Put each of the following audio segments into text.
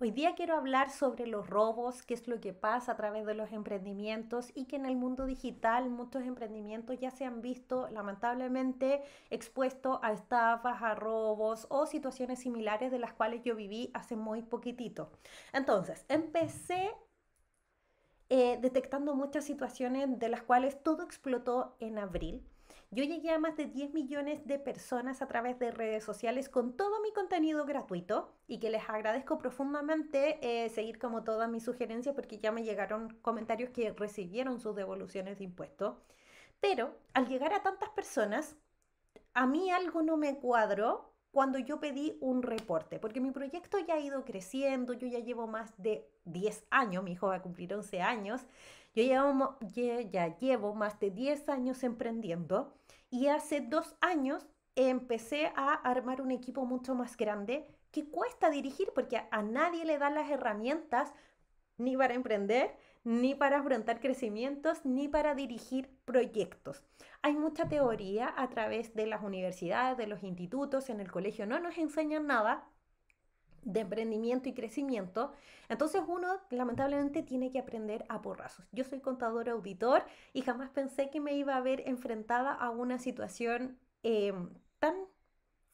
Hoy día quiero hablar sobre los robos, qué es lo que pasa a través de los emprendimientos y que en el mundo digital muchos emprendimientos ya se han visto lamentablemente expuestos a estafas, a robos o situaciones similares de las cuales yo viví hace muy poquitito. Entonces, empecé eh, detectando muchas situaciones de las cuales todo explotó en abril yo llegué a más de 10 millones de personas a través de redes sociales con todo mi contenido gratuito y que les agradezco profundamente eh, seguir como todas mis sugerencias porque ya me llegaron comentarios que recibieron sus devoluciones de impuestos. Pero al llegar a tantas personas, a mí algo no me cuadró cuando yo pedí un reporte, porque mi proyecto ya ha ido creciendo, yo ya llevo más de 10 años, mi hijo va a cumplir 11 años, yo ya llevo más de 10 años emprendiendo y hace dos años empecé a armar un equipo mucho más grande que cuesta dirigir porque a, nadie le dan las herramientas ni para emprender, ni para afrontar crecimientos, ni para dirigir proyectos. Hay mucha teoría a través de las universidades, de los institutos, en el colegio no nos enseñan nada de emprendimiento y crecimiento, entonces uno lamentablemente tiene que aprender a porrazos. Yo soy contador auditor y jamás pensé que me iba a ver enfrentada a una situación eh, tan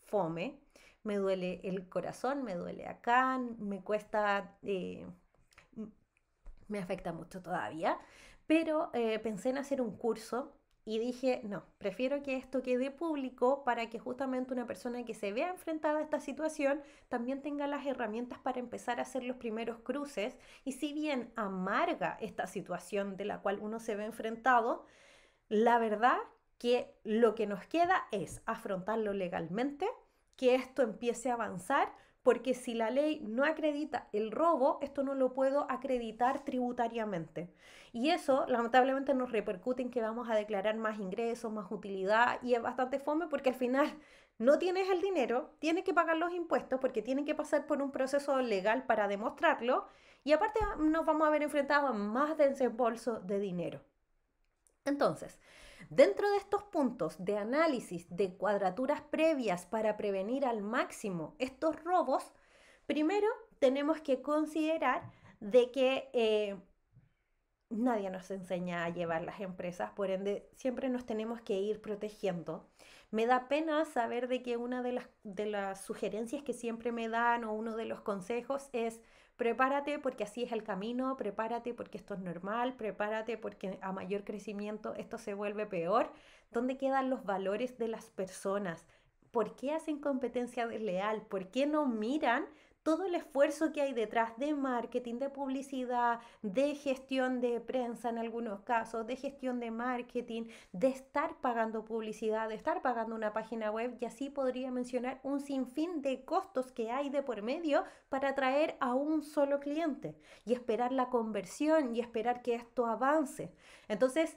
fome. Me duele el corazón, me duele acá, me cuesta, eh, me afecta mucho todavía, pero eh, pensé en hacer un curso y dije, no, prefiero que esto quede público para que justamente una persona que se vea enfrentada a esta situación también tenga las herramientas para empezar a hacer los primeros cruces. Y si bien amarga esta situación de la cual uno se ve enfrentado, la verdad que lo que nos queda es afrontarlo legalmente, que esto empiece a avanzar porque si la ley no acredita el robo, esto no lo puedo acreditar tributariamente. Y eso lamentablemente nos repercute en que vamos a declarar más ingresos, más utilidad y es bastante fome porque al final no tienes el dinero, tienes que pagar los impuestos porque tienen que pasar por un proceso legal para demostrarlo y aparte nos vamos a ver enfrentados a más desembolso de dinero. Entonces, Dentro de estos puntos de análisis de cuadraturas previas para prevenir al máximo estos robos, primero tenemos que considerar de que eh, nadie nos enseña a llevar las empresas, por ende siempre nos tenemos que ir protegiendo. Me da pena saber de que una de las sugerencias que siempre me dan o uno de los consejos es prepárate porque así es el camino, prepárate porque esto es normal, prepárate porque a mayor crecimiento esto se vuelve peor. ¿Dónde quedan los valores de las personas? ¿Por qué hacen competencia desleal? ¿Por qué no miran todo el esfuerzo que hay detrás de marketing, de publicidad, de gestión de prensa en algunos casos, de gestión de marketing, de estar pagando publicidad, de estar pagando una página web y así podría mencionar un sinfín de costos que hay de por medio para atraer a un solo cliente y esperar la conversión y esperar que esto avance. Entonces,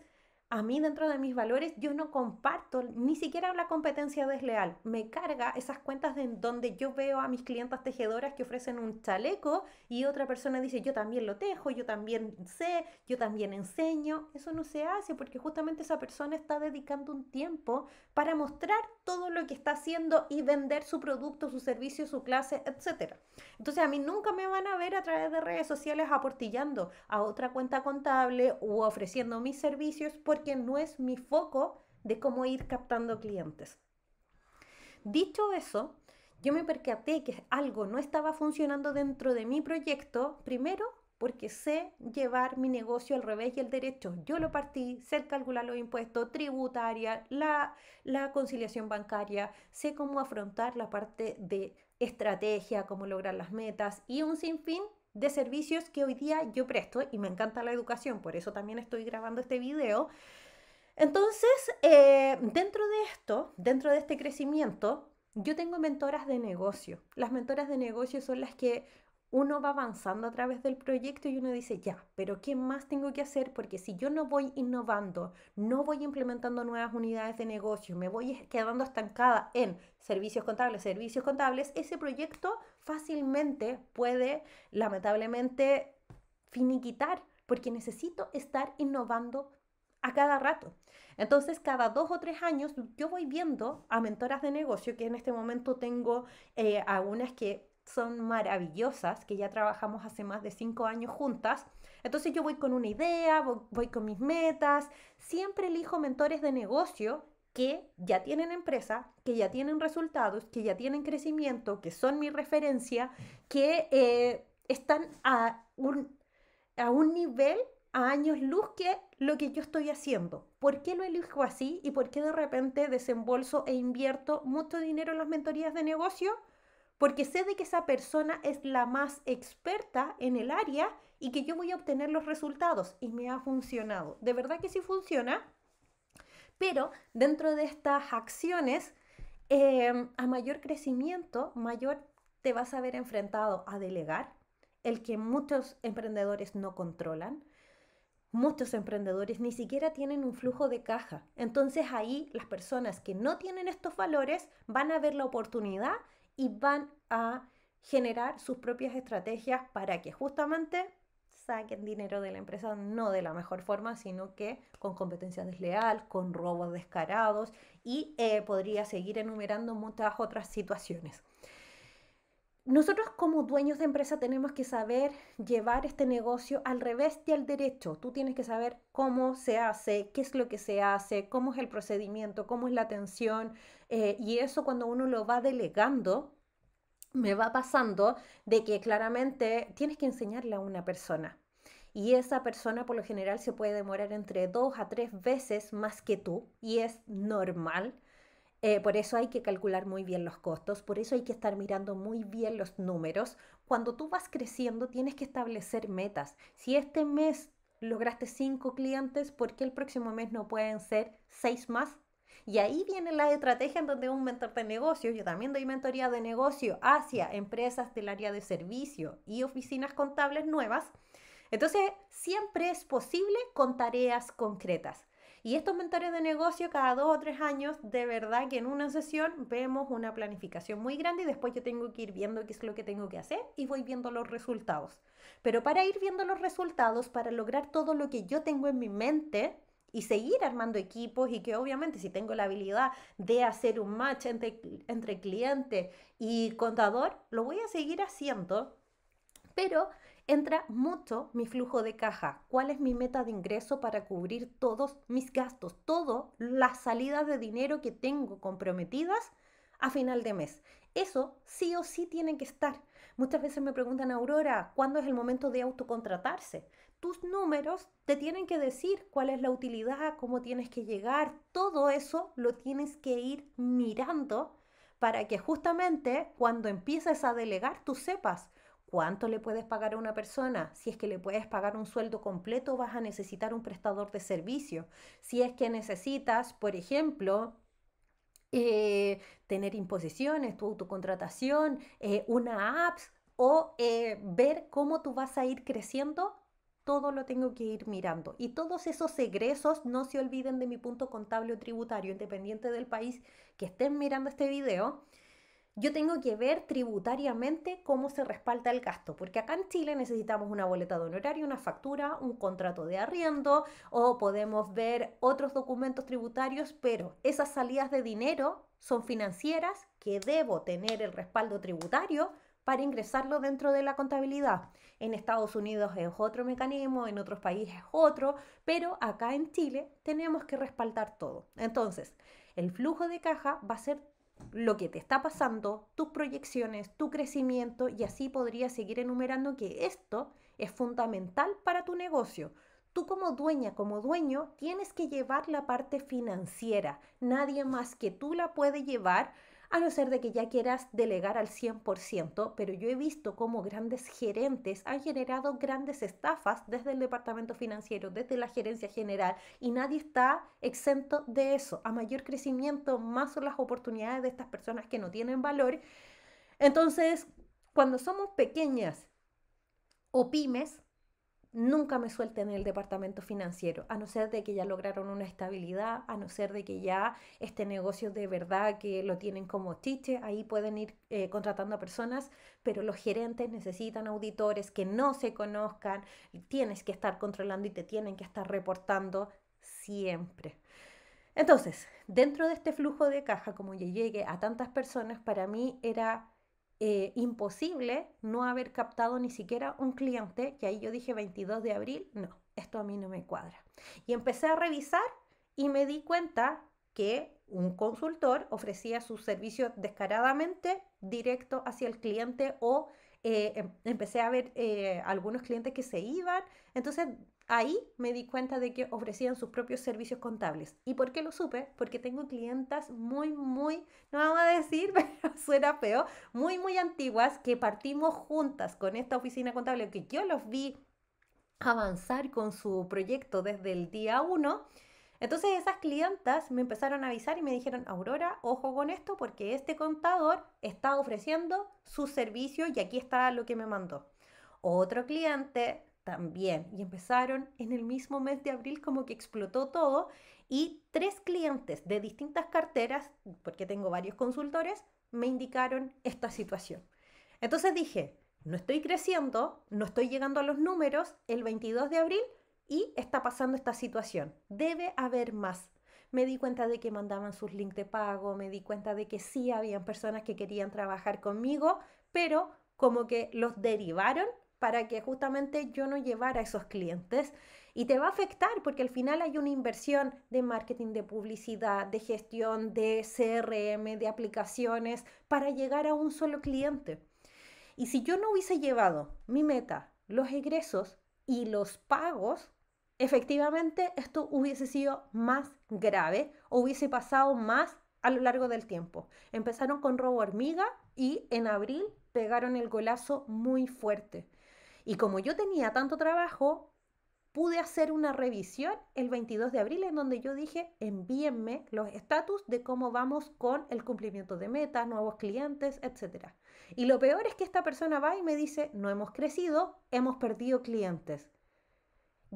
a mí dentro de mis valores yo no comparto ni siquiera la competencia desleal. Me carga esas cuentas de donde yo veo a mis clientas tejedoras que ofrecen un chaleco y otra persona dice yo también lo tejo, yo también sé, yo también enseño. Eso no se hace porque justamente esa persona está dedicando un tiempo para mostrar todo lo que está haciendo y vender su producto, su servicio, su clase, etc. Entonces a mí nunca me van a ver a través de redes sociales aportillando a otra cuenta contable u ofreciendo mis servicios porque no es mi foco de cómo ir captando clientes. Dicho eso, yo me percaté que algo no estaba funcionando dentro de mi proyecto, primero porque sé llevar mi negocio al revés y el derecho. Yo lo partí, sé calcular los impuestos, tributaria, la, la conciliación bancaria, sé cómo afrontar la parte de estrategia, cómo lograr las metas y un sinfín de servicios que hoy día yo presto y me encanta la educación, por eso también estoy grabando este video. Entonces, eh, dentro de esto, dentro de este crecimiento, yo tengo mentoras de negocio. Las mentoras de negocio son las que uno va avanzando a través del proyecto y uno dice, ya, pero ¿qué más tengo que hacer? Porque si yo no voy innovando, no voy implementando nuevas unidades de negocio, me voy quedando estancada en servicios contables, servicios contables, ese proyecto fácilmente puede, lamentablemente, finiquitar, porque necesito estar innovando a cada rato. Entonces, cada dos o tres años, yo voy viendo a mentoras de negocio, que en este momento tengo eh, algunas que son maravillosas, que ya trabajamos hace más de cinco años juntas. Entonces yo voy con una idea, voy, con mis metas, siempre elijo mentores de negocio que ya tienen empresa, que ya tienen resultados, que ya tienen crecimiento, que son mi referencia, que eh, están a un, a un nivel, a años luz que lo que yo estoy haciendo. ¿Por qué lo elijo así y por qué de repente desembolso e invierto mucho dinero en las mentorías de negocio? Porque sé de que esa persona es la más experta en el área y que yo voy a obtener los resultados y me ha funcionado. De verdad que sí funciona pero dentro de estas acciones, em, a mayor crecimiento, mayor te vas a ver enfrentado a delegar, el que muchos emprendedores no controlan. Muchos emprendedores ni siquiera tienen un flujo de caja. Entonces ahí las personas que no tienen estos valores van a ver la oportunidad y van a generar sus propias estrategias para que justamente saquen dinero de la empresa no de la mejor forma, sino que con competencia desleal, con robos descarados y eh, podría seguir enumerando muchas otras situaciones. Nosotros como dueños de empresa tenemos que saber llevar este negocio al revés y al derecho. Tú tienes que saber cómo se hace, qué es lo que se hace, cómo es el procedimiento, cómo es la atención. Eh, y eso cuando uno lo va delegando, me va pasando de que claramente tienes que enseñarle a una persona. Y esa persona por lo general se puede demorar entre dos a tres veces más que tú y es normal. Eh, por eso hay que calcular muy bien los costos, por eso hay que estar mirando muy bien los números. Cuando tú vas creciendo tienes que establecer metas. Si este mes lograste cinco clientes, ¿por qué el próximo mes no pueden ser seis más y ahí viene la estrategia en donde un mentor de negocio, yo también doy mentoría de negocio hacia empresas del área de servicio y oficinas contables nuevas. Entonces, siempre es posible con tareas concretas. Y estos mentores de negocio, cada dos o tres años, de verdad que en una sesión vemos una planificación muy grande y después yo tengo que ir viendo qué es lo que tengo que hacer y voy viendo los resultados. Pero para ir viendo los resultados, para lograr todo lo que yo tengo en mi mente, y seguir armando equipos y que obviamente si tengo la habilidad de hacer un match entre, cliente y contador, lo voy a seguir haciendo, pero entra mucho mi flujo de caja, cuál es mi meta de ingreso para cubrir todos mis gastos, todas las salidas de dinero que tengo comprometidas a final de mes. Eso sí o sí tiene que estar. Muchas veces me preguntan, Aurora, ¿cuándo es el momento de autocontratarse? Tus números te tienen que decir cuál es la utilidad, cómo tienes que llegar, todo eso lo tienes que ir mirando para que justamente cuando empieces a delegar tú sepas cuánto le puedes pagar a una persona, si es que le puedes pagar un sueldo completo vas a necesitar un prestador de servicio, si es que necesitas, por ejemplo, eh, tener imposiciones, tu autocontratación, eh, una apps o eh, ver cómo tú vas a ir creciendo, todo lo tengo que ir mirando. Y todos esos egresos, no se olviden de mi punto contable o tributario, independiente del país que estén mirando este video, yo tengo que ver tributariamente cómo se respalda el gasto, porque acá en Chile necesitamos una boleta de honorario, una factura, un contrato de arriendo o podemos ver otros documentos tributarios, pero esas salidas de dinero son financieras que debo tener el respaldo tributario para ingresarlo dentro de la contabilidad. En Estados Unidos es otro mecanismo, en otros países es otro, pero acá en Chile tenemos que respaldar todo. Entonces, el flujo de caja va a ser lo que te está pasando, tus proyecciones, tu crecimiento y así podría seguir enumerando que esto es fundamental para tu negocio. Tú como dueña, como dueño, tienes que llevar la parte financiera. Nadie más que tú la puede llevar a no ser de que ya quieras delegar al 100%, pero yo he visto cómo grandes gerentes han generado grandes estafas desde el departamento financiero, desde la gerencia general, y nadie está exento de eso. A mayor crecimiento, más son las oportunidades de estas personas que no tienen valor. Entonces, cuando somos pequeñas o pymes, nunca me suelten en el departamento financiero, a no ser de que ya lograron una estabilidad, a no ser de que ya este negocio de verdad que lo tienen como chiche, ahí pueden ir eh, contratando a personas, pero los gerentes necesitan auditores que no se conozcan, tienes que estar controlando y te tienen que estar reportando siempre. Entonces, dentro de este flujo de caja, como yo llegué a tantas personas, para mí era eh, imposible no haber captado ni siquiera un cliente, que ahí yo dije 22 de abril, no, esto a mí no me cuadra. Y empecé a revisar y me di cuenta que un consultor ofrecía su servicio descaradamente directo hacia el cliente o eh, em, empecé a ver eh, algunos clientes que se iban. Entonces ahí me di cuenta de que ofrecían sus propios servicios contables. ¿Y por qué lo supe? Porque tengo clientas muy, muy, no vamos a decir, pero suena feo, muy, muy antiguas que partimos juntas con esta oficina contable que yo los vi avanzar con su proyecto desde el día uno. Entonces esas clientas me empezaron a avisar y me dijeron, Aurora, ojo con esto porque este contador está ofreciendo su servicio y aquí está lo que me mandó. Otro cliente también. Y empezaron en el mismo mes de abril como que explotó todo y tres clientes de distintas carteras, porque tengo varios consultores, me indicaron esta situación. Entonces dije, no estoy creciendo, no estoy llegando a los números el 22 de abril y está pasando esta situación. Debe haber más. Me di cuenta de que mandaban sus links de pago, me di cuenta de que sí habían personas que querían trabajar conmigo, pero como que los derivaron para que justamente yo no llevara a esos clientes. Y te va a afectar porque al final hay una inversión de marketing, de publicidad, de gestión, de CRM, de aplicaciones para llegar a un solo cliente. Y si yo no hubiese llevado mi meta, los egresos y los pagos, efectivamente esto hubiese sido más grave o hubiese pasado más a lo largo del tiempo. Empezaron con robo hormiga y en abril pegaron el golazo muy fuerte. Y como yo tenía tanto trabajo, pude hacer una revisión el 22 de abril en donde yo dije, envíenme los estatus de cómo vamos con el cumplimiento de metas, nuevos clientes, etc. Y lo peor es que esta persona va y me dice, no hemos crecido, hemos perdido clientes.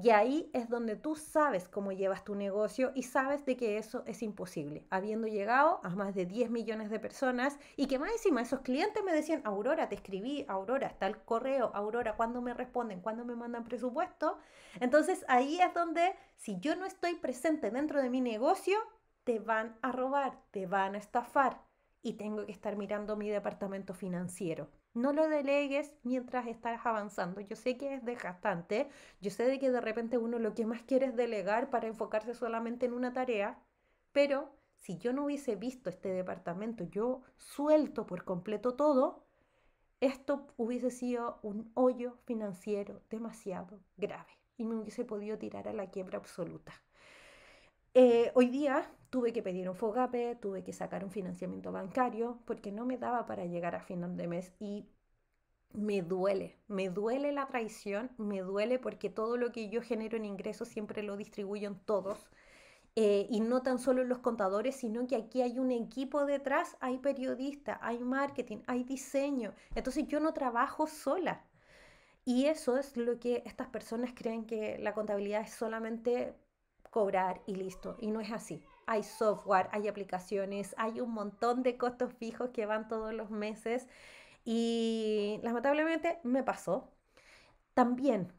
Y ahí es donde tú sabes cómo llevas tu negocio y sabes de que eso es imposible, habiendo llegado a más de 10 millones de personas y que más encima esos clientes me decían, Aurora, te escribí, Aurora, está el correo, Aurora, ¿cuándo me responden? ¿Cuándo me mandan presupuesto? Entonces ahí es donde si yo no estoy presente dentro de mi negocio, te van a robar, te van a estafar y tengo que estar mirando mi departamento financiero. No lo delegues mientras estás avanzando. Yo sé que es desgastante, yo sé de que de repente uno lo que más quiere es delegar para enfocarse solamente en una tarea, pero si yo no hubiese visto este departamento, yo suelto por completo todo, esto hubiese sido un hoyo financiero demasiado grave y me hubiese podido tirar a la quiebra absoluta. Eh, hoy día Tuve que pedir un FOGAPE, tuve que sacar un financiamiento bancario porque no me daba para llegar a final de mes y me duele, me duele la traición, me duele porque todo lo que yo genero en ingresos siempre lo distribuyen todos. Eh, y no tan solo los contadores, sino que aquí hay un equipo detrás, hay periodistas, hay marketing, hay diseño. Entonces yo no trabajo sola. Y eso es lo que estas personas creen que la contabilidad es solamente cobrar y listo. Y no es así hay software, hay aplicaciones, hay un montón de costos fijos que van todos los meses y lamentablemente me pasó. También,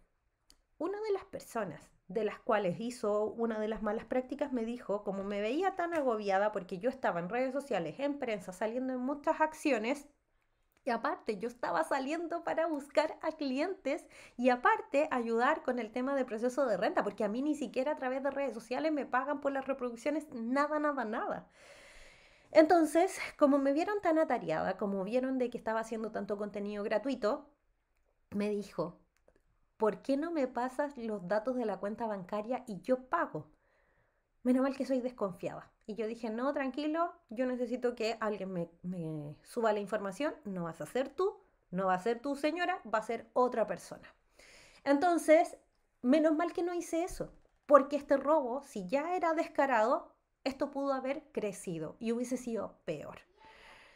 una de las personas de las cuales hizo una de las malas prácticas, me dijo, como me veía tan agobiada porque yo estaba en redes sociales, en prensa, saliendo en muchas acciones, y aparte, yo estaba saliendo para buscar a clientes y aparte ayudar con el tema de proceso de renta, porque a mí ni siquiera a través de redes sociales me pagan por las reproducciones, nada, nada, nada. Entonces, como me vieron tan atareada, como vieron de que estaba haciendo tanto contenido gratuito, me dijo, ¿por qué no me pasas los datos de la cuenta bancaria y yo pago? Menos mal que soy desconfiada. Y yo dije, no, tranquilo, yo necesito que alguien me, suba la información, no vas a ser tú, no va a ser tu señora, va a ser otra persona. Entonces, menos mal que no hice eso, porque este robo, si ya era descarado, esto pudo haber crecido y hubiese sido peor.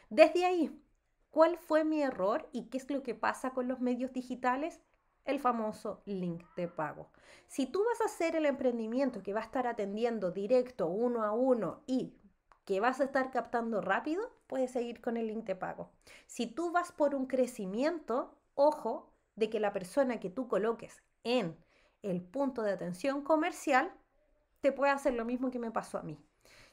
Desde ahí, ¿cuál fue mi error y qué es lo que pasa con los medios digitales? el famoso link de pago. Si tú vas a hacer el emprendimiento que va a estar atendiendo directo uno a uno y que vas a estar captando rápido, puedes seguir con el link de pago. Si tú vas por un crecimiento, ojo de que la persona que tú coloques en el punto de atención comercial te puede hacer lo mismo que me pasó a mí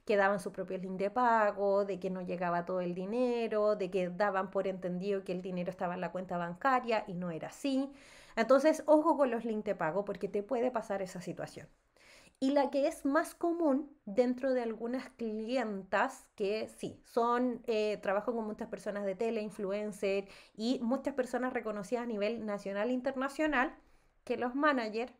que daban su propio link de pago, de que no llegaba todo el dinero, de que daban por entendido que el dinero estaba en la cuenta bancaria y no era así. Entonces, ojo con los links de pago porque te puede pasar esa situación. Y la que es más común dentro de algunas clientas que sí, son, eh, trabajo con muchas personas de tele, influencer y muchas personas reconocidas a nivel nacional e internacional, que los managers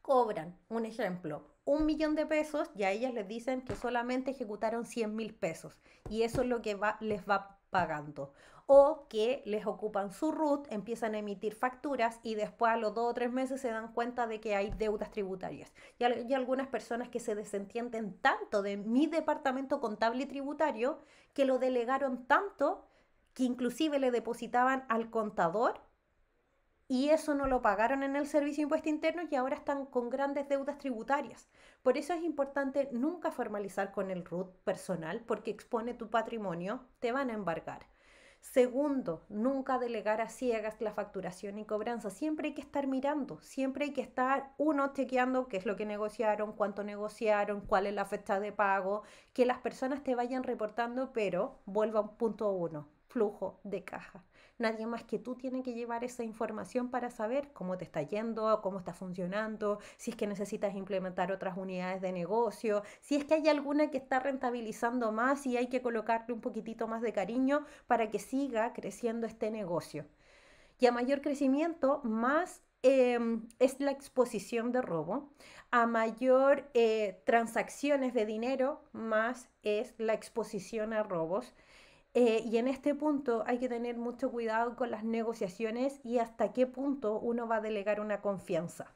cobran, un ejemplo, un millón de pesos y a ellas les dicen que solamente ejecutaron 100 mil pesos y eso es lo que les va pagando o que les ocupan su RUT, empiezan a emitir facturas y después a los dos o tres meses se dan cuenta de que hay deudas tributarias. Y hay algunas personas que se desentienden tanto de mi departamento contable y tributario que lo delegaron tanto que inclusive le depositaban al contador y eso no lo pagaron en el servicio impuesto interno y ahora están con grandes deudas tributarias. Por eso es importante nunca formalizar con el RUT personal porque expone tu patrimonio, te van a embargar. Segundo, nunca delegar a ciegas la facturación y cobranza. Siempre hay que estar mirando, siempre hay que estar uno chequeando qué es lo que negociaron, cuánto negociaron, cuál es la fecha de pago, que las personas te vayan reportando, pero vuelva a un punto uno, flujo de caja nadie más que tú tiene que llevar esa información para saber cómo te está yendo, cómo está funcionando, si es que necesitas implementar otras unidades de negocio, si es que hay alguna que está rentabilizando más y hay que colocarle un poquitito más de cariño para que siga creciendo este negocio. Y a mayor crecimiento, más em, es la exposición de robo. A mayor eh, transacciones de dinero, más es la exposición a robos. Eh, y en este punto hay que tener mucho cuidado con las negociaciones y hasta qué punto uno va a delegar una confianza.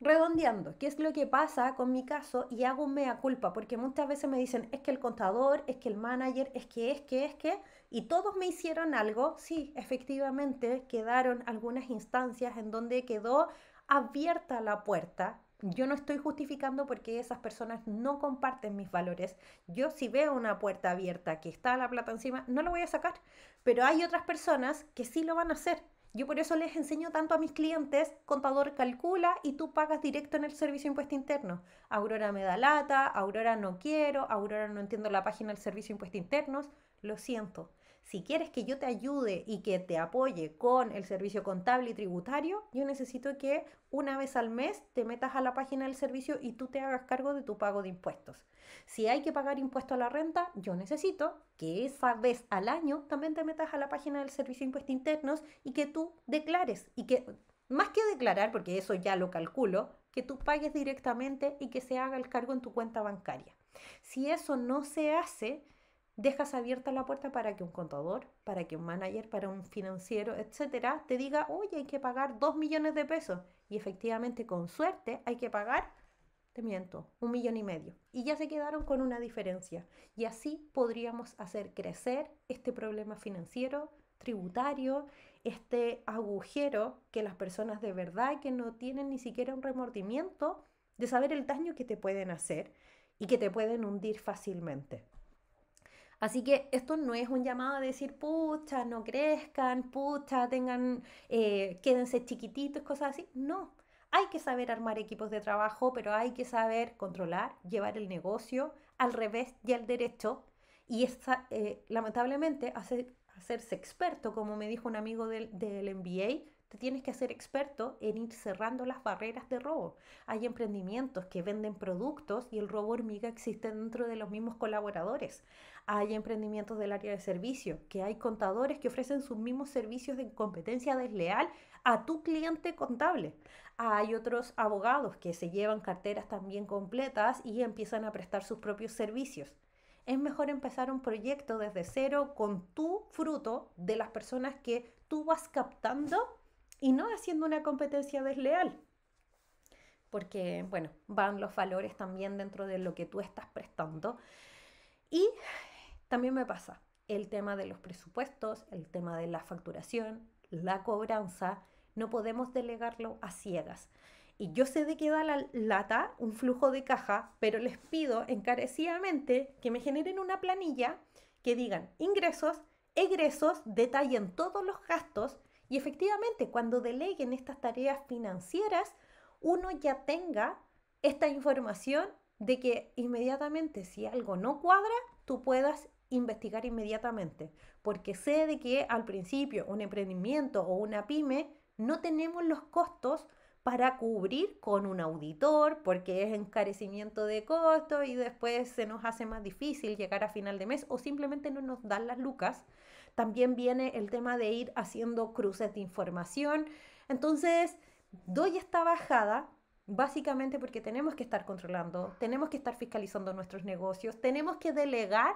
Redondeando, ¿qué es lo que pasa con mi caso? Y hago mea culpa, porque muchas veces me dicen, es que el contador, es que el manager, es que, es que, es que, y todos me hicieron algo. Sí, efectivamente, quedaron algunas instancias en donde quedó abierta la puerta yo no estoy justificando porque esas personas no comparten mis valores. Yo si veo una puerta abierta que está la plata encima, no la voy a sacar. Pero hay otras personas que sí lo van a hacer. Yo por eso les enseño tanto a mis clientes, contador calcula y tú pagas directo en el servicio impuesto interno. Aurora me da lata, Aurora no quiero, Aurora no entiendo la página del servicio impuesto interno, Lo siento, si quieres que yo te ayude y que te apoye con el servicio contable y tributario, yo necesito que una vez al mes te metas a la página del servicio y tú te hagas cargo de tu pago de impuestos. Si hay que pagar impuesto a la renta, yo necesito que esa vez al año también te metas a la página del servicio de impuestos internos y que tú declares y que más que declarar, porque eso ya lo calculo, que tú pagues directamente y que se haga el cargo en tu cuenta bancaria. Si eso no se hace, dejas abierta la puerta para que un contador, para que un manager, para un financiero, etcétera, te diga, oye, hay que pagar dos millones de pesos. Y efectivamente, con suerte, hay que pagar, te miento, un millón y medio. Y ya se quedaron con una diferencia. Y así podríamos hacer crecer este problema financiero, tributario, este agujero que las personas de verdad que no tienen ni siquiera un remordimiento de saber el daño que te pueden hacer y que te pueden hundir fácilmente. Así que esto no es un llamado a decir, pucha, no crezcan, pucha, tengan, eh, quédense chiquititos, cosas así. No, hay que saber armar equipos de trabajo, pero hay que saber controlar, llevar el negocio al revés y al derecho. Y esta, eh, lamentablemente, hace hacerse experto, como me dijo un amigo del, del MBA, te tienes que hacer experto en ir cerrando las barreras de robo. Hay emprendimientos que venden productos y el robo hormiga existe dentro de los mismos colaboradores. Hay emprendimientos del área de servicio, que hay contadores que ofrecen sus mismos servicios de competencia desleal a tu cliente contable. Hay otros abogados que se llevan carteras también completas y empiezan a prestar sus propios servicios. Es mejor empezar un proyecto desde cero con tu fruto de las personas que tú vas captando y no haciendo una competencia desleal porque, bueno, van los valores también dentro de lo que tú estás prestando. Y también me pasa el tema de los presupuestos, el tema de la facturación, la cobranza, no podemos delegarlo a ciegas. Y yo sé de qué da la lata, un flujo de caja, pero les pido encarecidamente que me generen una planilla que digan ingresos, egresos, detallen todos los gastos y efectivamente cuando deleguen estas tareas financieras, uno ya tenga esta información de que inmediatamente si algo no cuadra, tú puedas investigar inmediatamente, porque sé de que al principio un emprendimiento o una pyme no tenemos los costos para cubrir con un auditor, porque es encarecimiento de costos y después se nos hace más difícil llegar a final de mes o simplemente no nos dan las lucas. También viene el tema de ir haciendo cruces de información. Entonces, doy esta bajada básicamente porque tenemos que estar controlando, tenemos que estar fiscalizando nuestros negocios, tenemos que delegar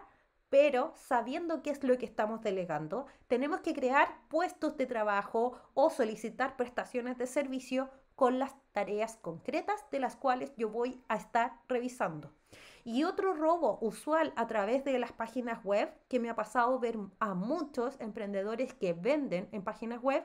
pero sabiendo qué es lo que estamos delegando, tenemos que crear puestos de trabajo o solicitar prestaciones de servicio con las tareas concretas de las cuales yo voy a estar revisando. Y otro robo usual a través de las páginas web que me ha pasado ver a muchos emprendedores que venden en páginas web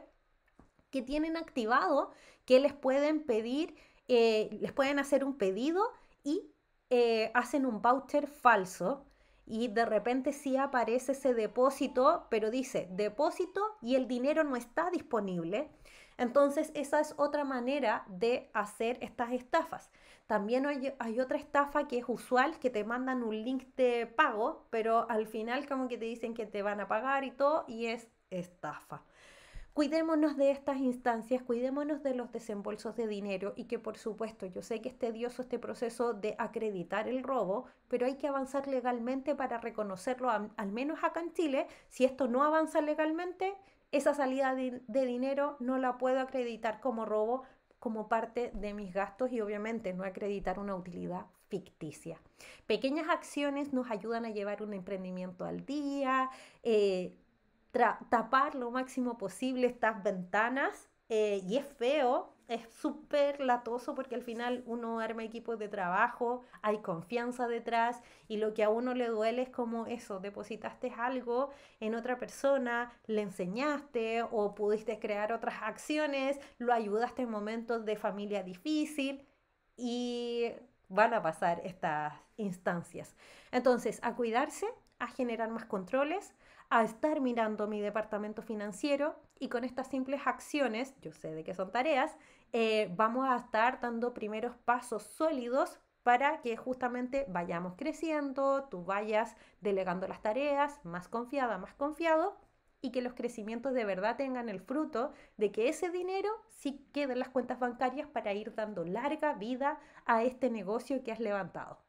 que tienen activado que les pueden pedir, eh, les pueden hacer un pedido y eh, hacen un voucher falso y de repente sí aparece ese depósito, pero dice depósito y el dinero no está disponible. Entonces esa es otra manera de hacer estas estafas. También hay, hay, otra estafa que es usual, que te mandan un link de pago, pero al final como que te dicen que te van a pagar y todo, y es estafa. Cuidémonos de estas instancias, cuidémonos de los desembolsos de dinero y que por supuesto yo sé que es tedioso este proceso de acreditar el robo, pero hay que avanzar legalmente para reconocerlo, al menos acá en Chile. Si esto no avanza legalmente, esa salida de, dinero no la puedo acreditar como robo, como parte de mis gastos y obviamente no acreditar una utilidad ficticia. Pequeñas acciones nos ayudan a llevar un emprendimiento al día, eh, tapar lo máximo posible estas ventanas eh, y es feo, es súper latoso porque al final uno arma equipos de trabajo, hay confianza detrás y lo que a uno le duele es como eso, depositaste algo en otra persona, le enseñaste o pudiste crear otras acciones, lo ayudaste en momentos de familia difícil y van a pasar estas instancias. Entonces, a cuidarse, a generar más controles, a estar mirando mi departamento financiero y con estas simples acciones, yo sé de qué son tareas, eh, vamos a estar dando primeros pasos sólidos para que justamente vayamos creciendo, tú vayas delegando las tareas más confiada, más confiado y que los crecimientos de verdad tengan el fruto de que ese dinero sí quede en las cuentas bancarias para ir dando larga vida a este negocio que has levantado.